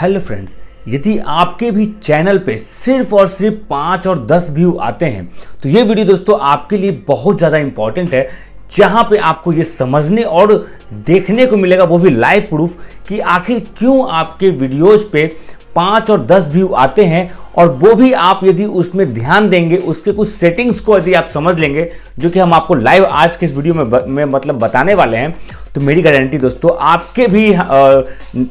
hello friends यदि आपके भी चैनल पे सिर्फ और सिर्फ पाँच और दस व्यू आते हैं तो ये वीडियो दोस्तों आपके लिए बहुत ज़्यादा इंपॉर्टेंट है जहाँ पे आपको ये समझने और देखने को मिलेगा वो भी लाइव प्रूफ कि आखिर क्यों आपके वीडियोज़ पे पाँच और दस व्यू आते हैं और वो भी आप यदि उसमें ध्यान देंगे उसके कुछ सेटिंग्स को यदि आप समझ लेंगे जो कि हम आपको लाइव आज के इस वीडियो में, में मतलब बताने वाले हैं तो मेरी गारंटी दोस्तों आपके भी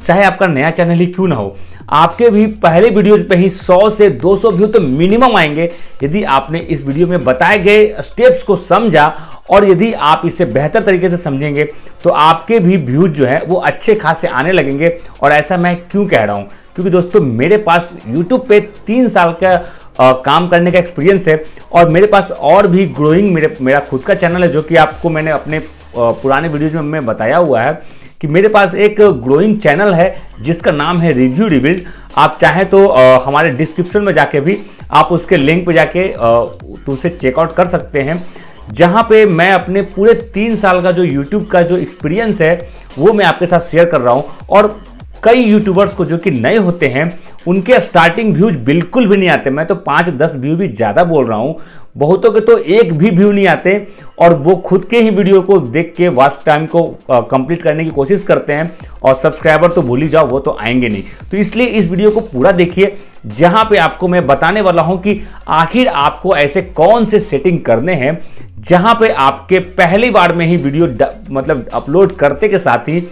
चाहे आपका नया चैनल ही क्यों ना हो आपके भी पहले वीडियोज पे ही 100 से 200 व्यू तो मिनिमम आएंगे यदि आपने इस वीडियो में बताए गए स्टेप्स को समझा और यदि आप इसे बेहतर तरीके से समझेंगे तो आपके भी व्यूज जो है वो अच्छे खासे आने लगेंगे और ऐसा मैं क्यों कह रहा हूँ क्योंकि दोस्तों मेरे पास यूट्यूब पे तीन साल का आ, काम करने का एक्सपीरियंस है और मेरे पास और भी ग्रोइंग मेरे मेरा खुद का चैनल है जो कि आपको मैंने अपने पुराने वीडियोज में बताया हुआ है कि मेरे पास एक ग्रोइंग चैनल है जिसका नाम है रिव्यू रिविल्ड आप चाहें तो आ, हमारे डिस्क्रिप्शन में जाके भी आप उसके लिंक पे जाके उसे चेकआउट कर सकते हैं जहाँ पे मैं अपने पूरे तीन साल का जो यूट्यूब का जो एक्सपीरियंस है वो मैं आपके साथ शेयर कर रहा हूँ और कई यूट्यूबर्स को जो कि नए होते हैं उनके स्टार्टिंग व्यूज बिल्कुल भी नहीं आते मैं तो पाँच दस व्यू भी ज़्यादा बोल रहा हूँ बहुतों के तो एक भी व्यू नहीं आते और वो खुद के ही वीडियो को देख के वास्ट टाइम को कंप्लीट करने की कोशिश करते हैं और सब्सक्राइबर तो भूल ही जाओ वो तो आएंगे नहीं तो इसलिए इस वीडियो को पूरा देखिए जहां पे आपको मैं बताने वाला हूं कि आखिर आपको ऐसे कौन से सेटिंग करने हैं जहां पे आपके पहली बार में ही वीडियो मतलब अपलोड करते के साथ ही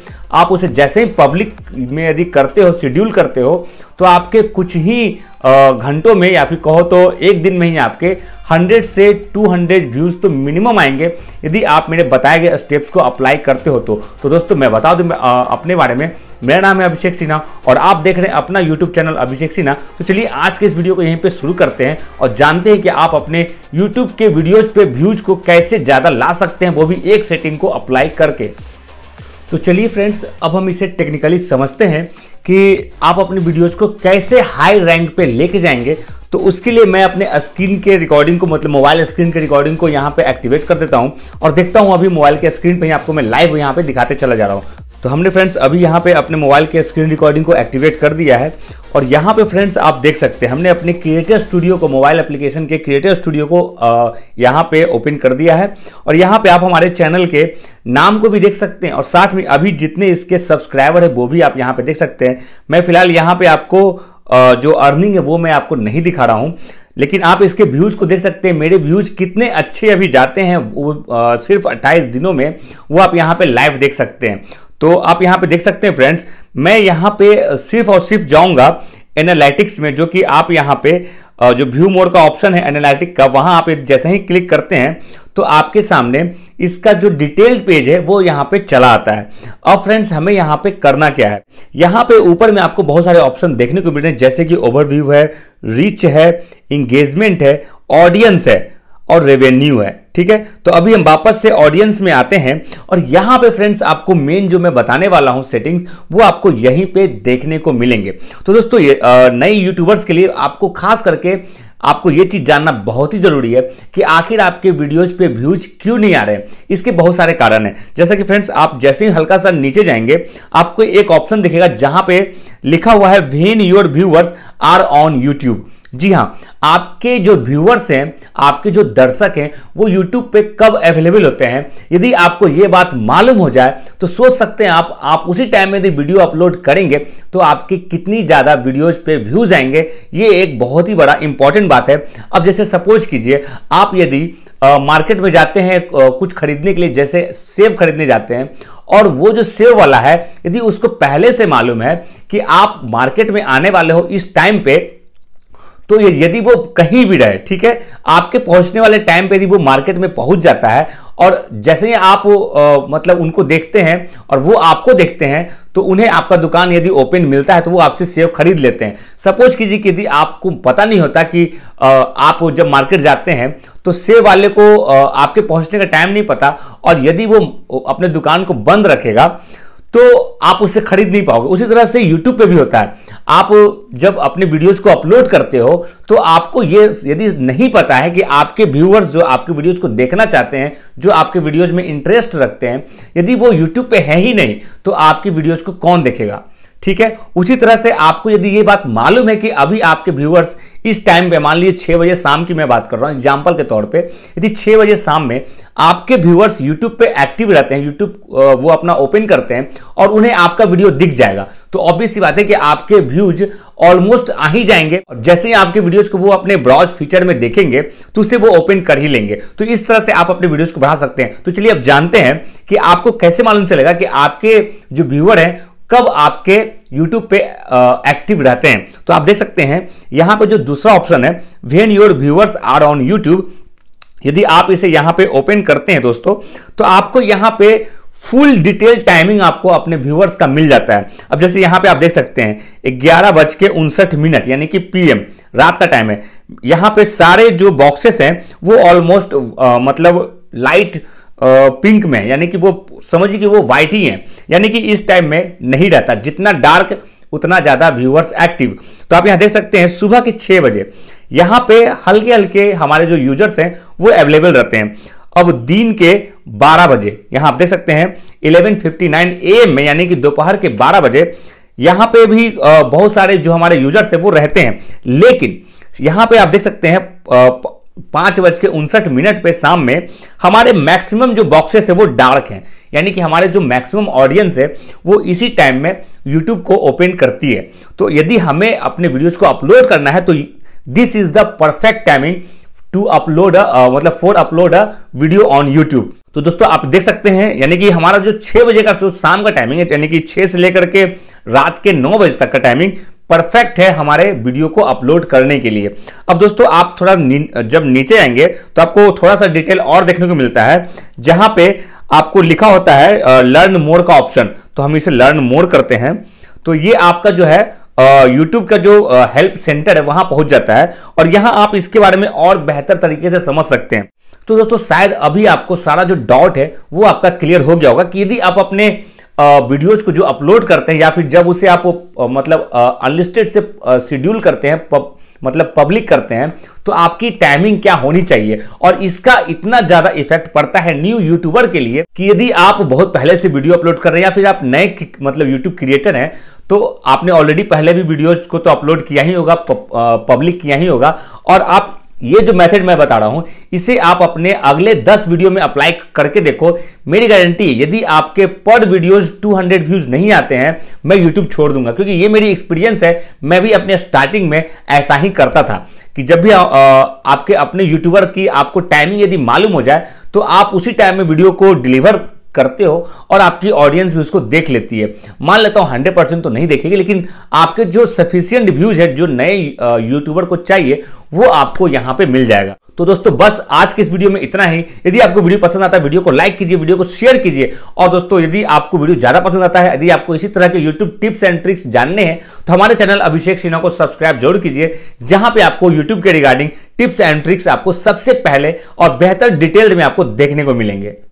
आप उसे जैसे ही पब्लिक में यदि करते हो शेड्यूल करते हो तो आपके कुछ ही घंटों में या फिर कहो तो एक दिन में ही आपके 100 से 200 व्यूज़ तो मिनिमम आएंगे यदि आप मेरे बताए गए स्टेप्स को अप्लाई करते हो तो तो दोस्तों मैं बता मैं अपने बारे में मेरा नाम है अभिषेक सिन्हा और आप देख रहे हैं अपना यूट्यूब चैनल अभिषेक सिन्हा तो चलिए आज के इस वीडियो को यहीं पे शुरू करते हैं और जानते हैं कि आप अपने यूट्यूब के वीडियोज पे व्यूज को कैसे ज़्यादा ला सकते हैं वो भी एक सेटिंग को अप्लाई करके तो चलिए फ्रेंड्स अब हम इसे टेक्निकली समझते हैं कि आप अपने वीडियोज को कैसे हाई रैंक पे लेके जाएंगे तो उसके लिए मैं अपने स्क्रीन के रिकॉर्डिंग को मतलब मोबाइल स्क्रीन के रिकॉर्डिंग को यहाँ पे एक्टिवेट कर देता हूँ और देखता हूँ अभी मोबाइल के स्क्रीन पे ही आपको मैं लाइव यहाँ पे दिखाते चला जा रहा हूँ तो हमने फ्रेंड्स अभी यहाँ पे अपने मोबाइल के स्क्रीन रिकॉर्डिंग को एक्टिवेट कर दिया है और यहाँ पे फ्रेंड्स आप देख सकते हैं हमने अपने क्रिएटर स्टूडियो को मोबाइल एप्लीकेशन के क्रिएटर स्टूडियो को यहाँ पे ओपन कर दिया है और यहाँ पे आप हमारे चैनल के नाम को भी देख सकते हैं और साथ में अभी जितने इसके सब्सक्राइबर है वो भी आप यहाँ पे देख सकते हैं मैं फिलहाल यहाँ पे आपको जो अर्निंग है वो मैं आपको नहीं दिखा रहा हूँ लेकिन आप इसके व्यूज़ को देख सकते हैं मेरे व्यूज़ कितने अच्छे अभी जाते हैं वो सिर्फ 28 दिनों में वो आप यहाँ पे लाइव देख सकते हैं तो आप यहाँ पे देख सकते हैं फ्रेंड्स मैं यहाँ पे सिर्फ और सिर्फ जाऊंगा एनालिटिक्स में जो कि आप यहाँ पे जो व्यू मोड का ऑप्शन है एनालिटिक का वहां आप जैसे ही क्लिक करते हैं तो आपके सामने इसका जो डिटेल्ड पेज है वो यहाँ पे चला आता है अब फ्रेंड्स हमें यहाँ पे करना क्या है यहाँ पे ऊपर में आपको बहुत सारे ऑप्शन देखने को मिल रहे हैं जैसे कि ओवरव्यू है रीच है इंगेजमेंट है ऑडियंस है और रेवेन्यू है ठीक है तो अभी हम वापस से ऑडियंस में आते हैं और यहां पे फ्रेंड्स आपको मेन जो मैं बताने वाला हूं सेटिंग्स वो आपको यहीं पे देखने को मिलेंगे तो दोस्तों ये नए यूट्यूबर्स के लिए आपको खास करके आपको ये चीज़ जानना बहुत ही ज़रूरी है कि आखिर आपके वीडियोज पे व्यूज क्यों नहीं आ रहे हैं इसके बहुत सारे कारण हैं जैसा कि फ्रेंड्स आप जैसे ही हल्का सा नीचे जाएंगे आपको एक ऑप्शन दिखेगा जहां पे लिखा हुआ है when your viewers are on YouTube जी हाँ आपके जो व्यूअर्स हैं आपके जो दर्शक हैं वो यूट्यूब पे कब अवेलेबल होते हैं यदि आपको ये बात मालूम हो जाए तो सोच सकते हैं आप आप उसी टाइम में यदि वीडियो अपलोड करेंगे तो आपकी कितनी ज़्यादा वीडियोज पे व्यूज आएंगे ये एक बहुत ही बड़ा इंपॉर्टेंट बात है अब जैसे सपोज कीजिए आप यदि मार्केट में जाते हैं कुछ खरीदने के लिए जैसे सेब खरीदने जाते हैं और वो जो सेव वाला है यदि उसको पहले से मालूम है कि आप मार्केट में आने वाले हो इस टाइम पे तो ये यदि वो कहीं भी रहे ठीक है आपके पहुंचने वाले टाइम पे यदि वो मार्केट में पहुंच जाता है और जैसे ही आप आ, मतलब उनको देखते हैं और वो आपको देखते हैं तो उन्हें आपका दुकान यदि ओपन मिलता है तो वो आपसे सेव खरीद लेते हैं सपोज कीजिए कि यदि आपको पता नहीं होता कि आ, आप जब मार्केट जाते हैं तो सेव वाले को आ, आपके पहुंचने का टाइम नहीं पता और यदि वो अपने दुकान को बंद रखेगा तो आप उससे खरीद नहीं पाओगे उसी तरह से यूट्यूब पे भी होता है आप जब अपने वीडियोस को अपलोड करते हो तो आपको ये यदि नहीं पता है कि आपके व्यूअर्स जो आपके वीडियोस को देखना चाहते हैं जो आपके वीडियोस में इंटरेस्ट रखते हैं यदि वो यूट्यूब पे है ही नहीं तो आपकी वीडियोस को कौन देखेगा ठीक है उसी तरह से आपको यदि ये बात मालूम है कि अभी आपके व्यूअर्स इस टाइम पे मान लीजिए छह बजे शाम की मैं बात कर रहा हूँ एग्जाम्पल के तौर पे यदि छह बजे शाम में आपके व्यूअर्स यूट्यूब पे एक्टिव रहते हैं यूट्यूब वो अपना ओपन करते हैं और उन्हें आपका वीडियो दिख जाएगा तो ऑब्वियस बात है कि आपके व्यूज ऑलमोस्ट आ ही जाएंगे और जैसे ही आपके वीडियोस को वो अपने ब्राउज फीचर में देखेंगे तो उसे वो ओपन कर ही लेंगे तो इस तरह से आप अपने वीडियोस को बढ़ा सकते हैं तो चलिए अब जानते हैं कि आपको कैसे मालूम चलेगा कि आपके जो व्यूअर हैं कब आपके यूट्यूब पे एक्टिव रहते हैं तो आप देख सकते हैं यहाँ पे जो दूसरा ऑप्शन है when your viewers are on YouTube यदि आप इसे यहाँ पे ओपन करते हैं दोस्तों तो आपको यहाँ पे फुल डिटेल टाइमिंग आपको अपने व्यूअर्स का मिल जाता है अब जैसे यहाँ पे आप देख सकते हैं ग्यारह बज के उनसठ मिनट यानी कि पीएम रात का टाइम है यहाँ पे सारे जो बॉक्सेस हैं वो ऑलमोस्ट मतलब लाइट पिंक में यानी कि वो समझिए कि वो व्हाइट ही है यानी कि इस टाइम में नहीं रहता जितना डार्क उतना ज़्यादा व्यूअर्स एक्टिव तो आप यहाँ देख सकते हैं सुबह के छः बजे यहाँ पे हल्के हल्के हमारे जो यूजर्स हैं वो अवेलेबल रहते हैं अब दिन के 12 बजे यहाँ आप देख सकते हैं 11:59 फिफ्टी में यानी कि दोपहर के 12 बजे यहाँ पे भी बहुत सारे जो हमारे यूजर्स हैं वो रहते हैं लेकिन यहाँ पे आप देख सकते हैं पाँच बज के उनसठ मिनट पे शाम में हमारे मैक्सिमम जो बॉक्सेस है वो डार्क हैं यानी कि हमारे जो मैक्सिमम ऑडियंस है वो इसी टाइम में यूट्यूब को ओपन करती है तो यदि हमें अपने वीडियोज़ को अपलोड करना है तो this is the perfect timing to upload मतलब for upload a video on YouTube तो दोस्तों आप देख सकते हैं यानी कि हमारा जो छः बजे का जो शाम का टाइमिंग है यानी कि छः से लेकर के रात के नौ बजे तक का टाइमिंग परफेक्ट है हमारे वीडियो को अपलोड करने के लिए अब दोस्तों आप थोड़ा नी, जब नीचे आएंगे तो आपको थोड़ा सा डिटेल और देखने को मिलता है जहां पे आपको लिखा होता है लर्न मोर का ऑप्शन तो हम इसे लर्न मोर करते हैं तो ये आपका जो है यूट्यूब का जो हेल्प सेंटर है वहां पहुंच जाता है और यहां आप इसके बारे में और बेहतर तरीके से समझ सकते हैं तो दोस्तों शायद अभी आपको सारा जो डाउट है वो आपका क्लियर हो गया होगा कि यदि आप अपने वीडियोज को जो अपलोड करते हैं या फिर जब उसे आप मतलब अनलिस्टेड से शेड्यूल करते हैं पब, मतलब पब्लिक करते हैं तो आपकी टाइमिंग क्या होनी चाहिए और इसका इतना ज़्यादा इफेक्ट पड़ता है न्यू यूट्यूबर के लिए कि यदि आप बहुत पहले से वीडियो अपलोड कर रहे हैं या फिर आप नए मतलब यूट्यूब क्रिएटर हैं तो आपने ऑलरेडी पहले भी वीडियोज को तो अपलोड किया ही होगा पब्लिक किया ही होगा और आप ये जो मेथड मैं बता रहा हूं इसे आप अपने अगले 10 वीडियो में अप्लाई करके देखो मेरी गारंटी यदि आपके पर वीडियोस 200 व्यूज नहीं आते हैं मैं यूट्यूब छोड़ दूंगा क्योंकि ये मेरी एक्सपीरियंस है मैं भी अपने स्टार्टिंग में ऐसा ही करता था कि जब भी आ, आपके अपने यूट्यूबर की आपको टाइमिंग यदि मालूम हो जाए तो आप उसी टाइम में वीडियो को डिलीवर करते हो और आपकी ऑडियंस भी उसको देख लेती है मान लेता हूँ हंड्रेड परसेंट तो नहीं देखेगी लेकिन आपके जो सफिशियंट व्यूज है जो नए यूट्यूबर को चाहिए वो आपको यहाँ पे मिल जाएगा तो दोस्तों बस आज के इस वीडियो में इतना ही यदि आपको वीडियो पसंद आता है वीडियो को लाइक कीजिए वीडियो को शेयर कीजिए और दोस्तों यदि आपको वीडियो ज्यादा पसंद आता है यदि आपको इसी तरह के यूट्यूब टिप्स एंड ट्रिक्स जानने हैं तो हमारे चैनल अभिषेक सिन्हा को सब्सक्राइब जरूर कीजिए जहां पर आपको यूट्यूब के रिगार्डिंग टिप्स एंड ट्रिक्स आपको सबसे पहले और बेहतर डिटेल्ड में आपको देखने को मिलेंगे